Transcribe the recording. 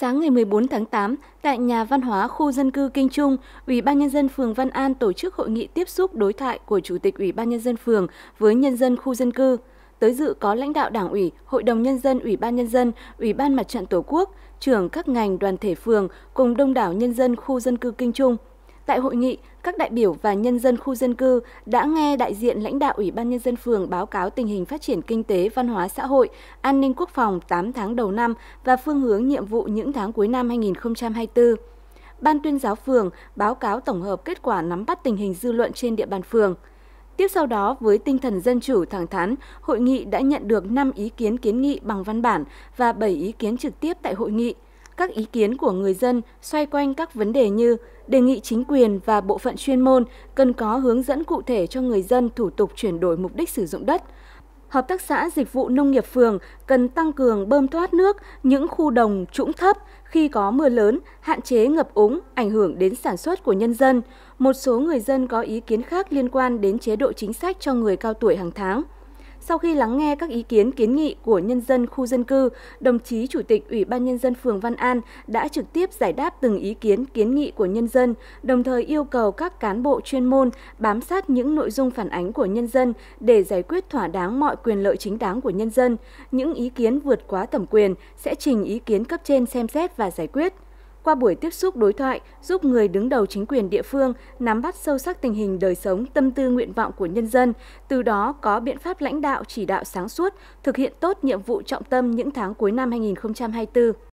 Sáng ngày 14 tháng 8, tại nhà văn hóa khu dân cư Kinh Trung, Ủy ban nhân dân phường Văn An tổ chức hội nghị tiếp xúc đối thoại của Chủ tịch Ủy ban nhân dân phường với nhân dân khu dân cư. Tới dự có lãnh đạo Đảng ủy, Hội đồng nhân dân, Ủy ban nhân dân, Ủy ban Mặt trận Tổ quốc, trưởng các ngành đoàn thể phường cùng đông đảo nhân dân khu dân cư Kinh Trung. Tại hội nghị, các đại biểu và nhân dân khu dân cư đã nghe đại diện lãnh đạo Ủy ban Nhân dân phường báo cáo tình hình phát triển kinh tế, văn hóa xã hội, an ninh quốc phòng 8 tháng đầu năm và phương hướng nhiệm vụ những tháng cuối năm 2024. Ban tuyên giáo phường báo cáo tổng hợp kết quả nắm bắt tình hình dư luận trên địa bàn phường. Tiếp sau đó, với tinh thần dân chủ thẳng thắn, hội nghị đã nhận được 5 ý kiến kiến nghị bằng văn bản và 7 ý kiến trực tiếp tại hội nghị – các ý kiến của người dân xoay quanh các vấn đề như đề nghị chính quyền và bộ phận chuyên môn cần có hướng dẫn cụ thể cho người dân thủ tục chuyển đổi mục đích sử dụng đất. Hợp tác xã dịch vụ nông nghiệp phường cần tăng cường bơm thoát nước những khu đồng trũng thấp khi có mưa lớn, hạn chế ngập úng, ảnh hưởng đến sản xuất của nhân dân. Một số người dân có ý kiến khác liên quan đến chế độ chính sách cho người cao tuổi hàng tháng. Sau khi lắng nghe các ý kiến kiến nghị của nhân dân khu dân cư, đồng chí Chủ tịch Ủy ban Nhân dân phường Văn An đã trực tiếp giải đáp từng ý kiến kiến nghị của nhân dân, đồng thời yêu cầu các cán bộ chuyên môn bám sát những nội dung phản ánh của nhân dân để giải quyết thỏa đáng mọi quyền lợi chính đáng của nhân dân. Những ý kiến vượt quá thẩm quyền sẽ trình ý kiến cấp trên xem xét và giải quyết qua buổi tiếp xúc đối thoại giúp người đứng đầu chính quyền địa phương nắm bắt sâu sắc tình hình đời sống, tâm tư nguyện vọng của nhân dân, từ đó có biện pháp lãnh đạo chỉ đạo sáng suốt, thực hiện tốt nhiệm vụ trọng tâm những tháng cuối năm 2024.